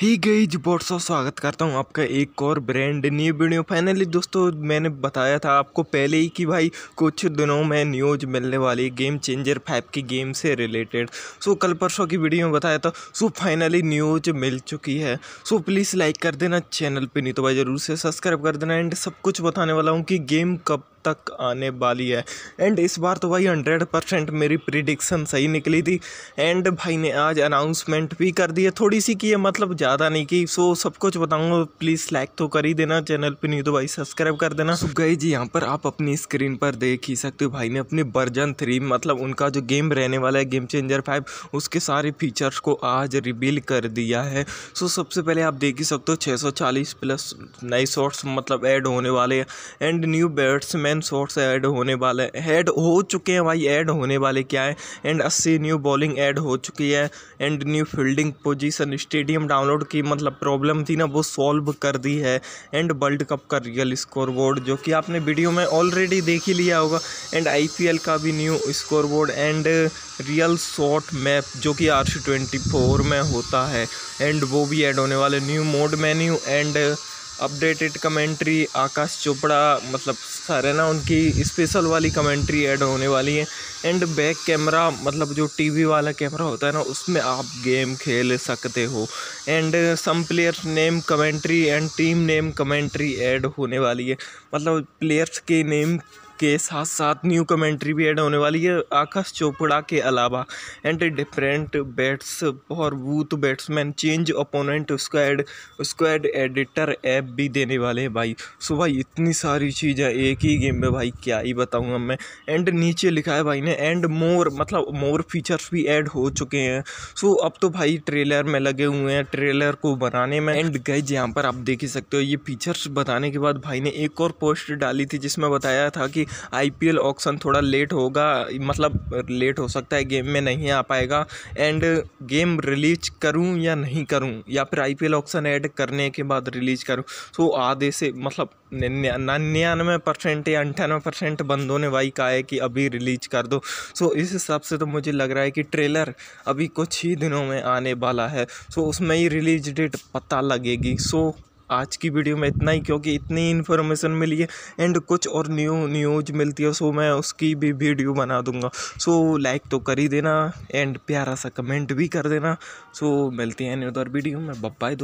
ही गई सौ स्वागत करता हूँ आपका एक और ब्रांड न्यू वीडियो फाइनली दोस्तों मैंने बताया था आपको पहले ही कि भाई कुछ दिनों में न्यूज मिलने वाली गेम चेंजर फाइव की गेम से रिलेटेड सो कल परसों की वीडियो में बताया था सो फाइनली न्यूज मिल चुकी है सो प्लीज़ लाइक कर देना चैनल पर नहीं तो भाई ज़रूर से सब्सक्राइब कर देना एंड सब कुछ बताने वाला हूँ कि गेम कब तक आने वाली है एंड इस बार तो भाई हंड्रेड परसेंट मेरी प्रिडिक्शन सही निकली थी एंड भाई ने आज अनाउंसमेंट भी कर दी है थोड़ी सी की है मतलब ज़्यादा नहीं की सो सब कुछ बताऊँगा प्लीज़ लाइक तो कर ही देना चैनल पर नहीं तो भाई सब्सक्राइब कर देना सो गई जी यहाँ पर आप अपनी स्क्रीन पर देख ही सकते हो भाई ने अपने वर्जन थ्री मतलब उनका जो गेम रहने वाला है गेम चेंजर फाइव उसके सारे फीचर्स को आज रिवील कर दिया है सो सबसे पहले आप देख ही सकते हो चालीस प्लस नए शॉर्ट्स मतलब ऐड होने वाले हैं and new batsman ten shots add होने वाले ऐड हो चुके हैं भाई ऐड होने वाले क्या है एंड अस्सी न्यू बॉलिंग ऐड हो चुकी है and new fielding position stadium download की मतलब प्रॉब्लम थी ना वो सॉल्व कर दी है एंड वर्ल्ड कप का रियल स्कोरबोर्ड जो कि आपने वीडियो में ऑलरेडी देख ही लिया होगा एंड आई का भी new scoreboard and real shot map जो कि आर सी ट्वेंटी फोर में होता है एंड वो भी ऐड होने वाले new mode menu and updated commentary Aakash Chopra मतलब सारे ना उनकी स्पेशल वाली कमेंट्री ऐड होने वाली है एंड बैक कैमरा मतलब जो टीवी वाला कैमरा होता है ना उसमें आप गेम खेल सकते हो and some player name commentary and team name commentary add होने वाली है मतलब प्लेयर्स के नेम के साथ साथ न्यू कमेंट्री भी ऐड होने वाली है आकाश चोपड़ा के अलावा एंड डिफरेंट बैट्स और बूथ batsman change opponent squad squad editor app भी देने वाले हैं भाई सो भाई इतनी सारी चीज़ें एक ही गेम में भाई क्या ही बताऊँगा मैं एंड नीचे लिखा है भाई ने एंड मोर मतलब मोर फीचर्स भी ऐड हो चुके हैं सो अब तो भाई ट्रेलर में लगे हुए हैं ट्रेलर को बनाने में एंड गैज यहाँ पर आप देख ही सकते हो ये फीचर्स बताने के बाद भाई ने एक और पोस्ट डाली थी जिसमें बताया था कि कि आईपीएल ऑक्शन थोड़ा लेट होगा मतलब लेट हो सकता है गेम में नहीं आ पाएगा एंड गेम रिलीज करूं या नहीं करूं या फिर आईपीएल ऑक्शन ऐड करने के बाद रिलीज करूं तो आधे से मतलब निन्यानवे परसेंट या अंठानवे परसेंट बंदों ने वाई कहा है कि अभी रिलीज कर दो सो इस हिसाब से तो मुझे लग रहा है कि ट्रेलर अभी कुछ ही दिनों में आने वाला है सो उसमें ही रिलीज डेट पता लगेगी सो आज की वीडियो में इतना ही क्योंकि इतनी इन्फॉर्मेशन मिली है एंड कुछ और न्यू न्यूज मिलती है सो मैं उसकी भी वीडियो बना दूंगा सो लाइक तो कर ही देना एंड प्यारा सा कमेंट भी कर देना सो मिलते हैं उधर वीडियो में बब्बाई दो